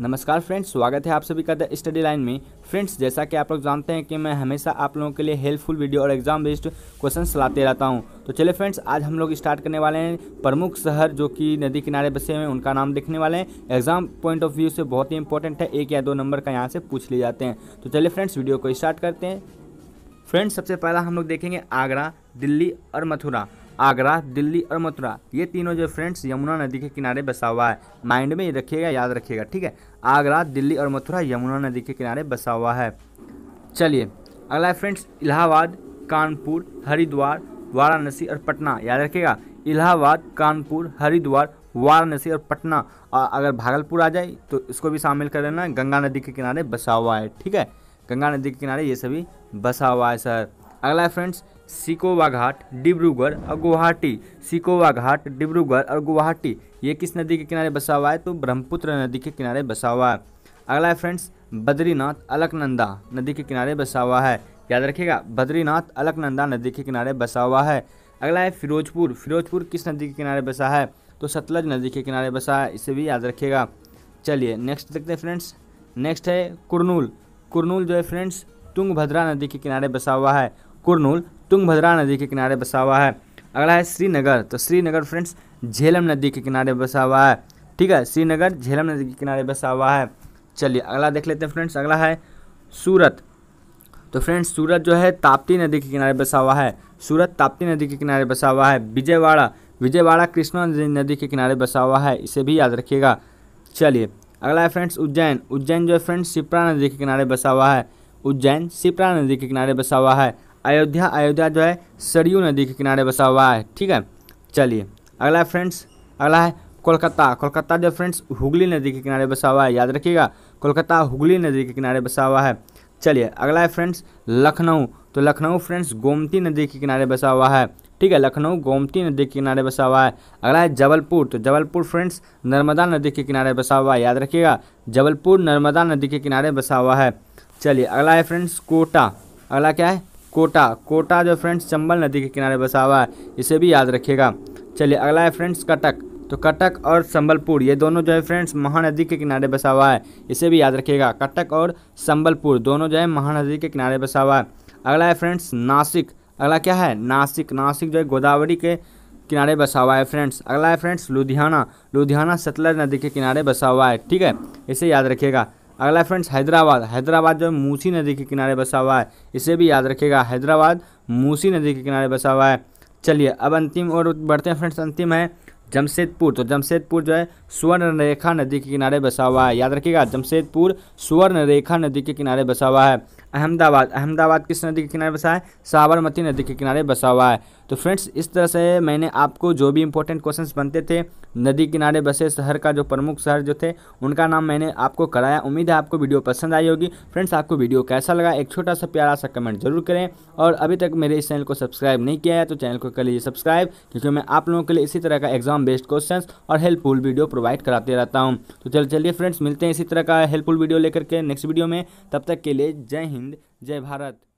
नमस्कार फ्रेंड्स स्वागत है आप सभी का द स्टडी लाइन में फ्रेंड्स जैसा कि आप लोग जानते हैं कि मैं हमेशा आप लोगों के लिए हेल्पफुल वीडियो और एग्जाम बेस्ड क्वेश्चन लाते रहता हूं तो चलिए फ्रेंड्स आज हम लोग स्टार्ट करने वाले हैं प्रमुख शहर जो कि नदी किनारे बसे हुए हैं उनका नाम देखने वाले हैं एग्जाम पॉइंट ऑफ व्यू से बहुत ही इंपॉर्टेंट है एक या दो नंबर का यहाँ से पूछ लिए जाते हैं तो चलिए फ्रेंड्स वीडियो को स्टार्ट करते हैं फ्रेंड्स सबसे पहला हम लोग देखेंगे आगरा दिल्ली और मथुरा आगरा दिल्ली और मथुरा ये तीनों जो फ्रेंड्स यमुना नदी के किनारे बसा हुआ है माइंड में रखिएगा याद रखिएगा ठीक है आगरा दिल्ली और मथुरा यमुना नदी के किनारे बसा हुआ है चलिए अगला है फ्रेंड्स इलाहाबाद कानपुर हरिद्वार वाराणसी और पटना याद रखिएगा इलाहाबाद कानपुर हरिद्वार वाराणसी और पटना और अगर भागलपुर आ जाए तो इसको भी शामिल कर लेना गंगा नदी के किनारे बसा हुआ है ठीक है गंगा नदी के किनारे ये सभी बसा हुआ है सर अगला है फ्रेंड्स सिकोवा घाट डिब्रूगढ़ और गुवाहाटी सिकोवा घाट डिब्रूगढ़ और गुवाहाटी ये किस नदी के किनारे बसा हुआ है तो ब्रह्मपुत्र नदी के किनारे बसा हुआ है अगला है फ्रेंड्स बद्रीनाथ अलकनंदा नदी के किनारे बसा हुआ है याद रखिएगा बद्रीनाथ अलकनंदा नदी के किनारे बसा हुआ है अगला है फिरोजपुर फिरोजपुर किस नदी के किनारे बसा है तो सतलज नदी के किनारे बसा है इसे भी याद रखिएगा चलिए नेक्स्ट देखते हैं फ्रेंड्स नेक्स्ट है कुरनूल कुरनूल जो है फ्रेंड्स तुंगभद्रा नदी के किनारे बसा हुआ है कुरनूल तुंगभद्रा नदी के किनारे बसा हुआ है अगला है श्रीनगर तो श्रीनगर फ्रेंड्स झेलम नदी के किनारे बसा हुआ है ठीक है श्रीनगर झेलम नदी के किनारे बसा हुआ है चलिए अगला देख लेते हैं फ्रेंड्स अगला है सूरत तो फ्रेंड्स सूरत जो है ताप्ती नदी के किनारे बसा हुआ है सूरत ताप्ती नदी के किनारे बसा हुआ है विजयवाड़ा विजयवाड़ा कृष्णा नदी के किनारे बसा हुआ है इसे भी याद रखिएगा चलिए अगला है फ्रेंड्स उज्जैन उज्जैन जो है फ्रेंड्स सिपरा नदी के किनारे बसा हुआ है उज्जैन शिप्रा नदी के किनारे बसा हुआ है अयोध्या अयोध्या जो है सरयू नदी के किनारे बसा हुआ है ठीक है चलिए अगला है फ्रेंड्स अगला है कोलकाता कोलकाता जो फ्रेंड्स हुगली नदी के किनारे बसा हुआ है याद रखिएगा कोलकाता हुगली नदी के किनारे बसा हुआ है चलिए अगला है फ्रेंड्स लखनऊ तो लखनऊ फ्रेंड्स गोमती नदी के किनारे बसा हुआ है ठीक है लखनऊ गोमती नदी के किनारे बसा हुआ है अगला है जबलपुर तो जबलपुर फ्रेंड्स नर्मदा नदी के किनारे बसा हुआ है याद रखिएगा जबलपुर नर्मदा नदी के किनारे बसा हुआ है चलिए अगला है फ्रेंड्स कोटा अगला क्या है कोटा कोटा जो फ्रेंड्स चंबल नदी के किनारे बसा हुआ है इसे भी याद रखिएगा चलिए अगला है फ्रेंड्स कटक तो कटक और संबलपुर ये दोनों जो है फ्रेंड्स महानदी के किनारे बसा हुआ है इसे भी याद रखिएगा कटक और संबलपुर दोनों जो है महानदी के किनारे बसा हुआ है अगला है फ्रेंड्स नासिक अगला क्या है नासिक नासिक जो है गोदावरी के किनारे बसा हुआ है फ्रेंड्स अगला है फ्रेंड्स लुधियाना लुधियाना सतलज नदी के किनारे बसा हुआ है ठीक है इसे याद रखिएगा अगला फ्रेंड्स हैदराबाद हैदराबाद जो है मूसी नदी के किनारे बसा हुआ है इसे भी याद रखेगा हैदराबाद मूसी नदी के किनारे बसा हुआ है चलिए अब अंतिम और बढ़ते हैं फ्रेंड्स अंतिम है जमशेदपुर तो जमशेदपुर जो है स्वर्ण रेखा नदी के किनारे बसा हुआ है याद रखिएगा जमशेदपुर स्वर्ण रेखा नदी के किनारे बसा हुआ है अहमदाबाद अहमदाबाद किस नदी के किनारे बसा है साबरमती नदी के किनारे बसा हुआ है तो फ्रेंड्स इस तरह से मैंने आपको जो भी इंपॉर्टेंट क्वेश्चंस बनते थे नदी किनारे बसे शहर का जो प्रमुख शहर जो थे उनका नाम मैंने आपको कराया उम्मीद है आपको वीडियो पसंद आई होगी फ्रेंड्स आपको वीडियो कैसा लगा एक छोटा सा प्यारा सा कमेंट जरूर करें और अभी तक मेरे इस चैनल को सब्सक्राइब नहीं किया है तो चैनल को कर लीजिए सब्सक्राइब क्योंकि मैं आप लोगों के लिए इसी तरह का एग्जाम बेस्ड क्वेश्चन और हेल्पफुल वीडियो प्रोवाइड कराते रहता हूँ तो चल चलिए फ्रेंड्स मिलते हैं इसी तरह का हेल्पफुल वीडियो लेकर के नेक्स्ट वीडियो में तब तक के लिए जय हिंद जय भारत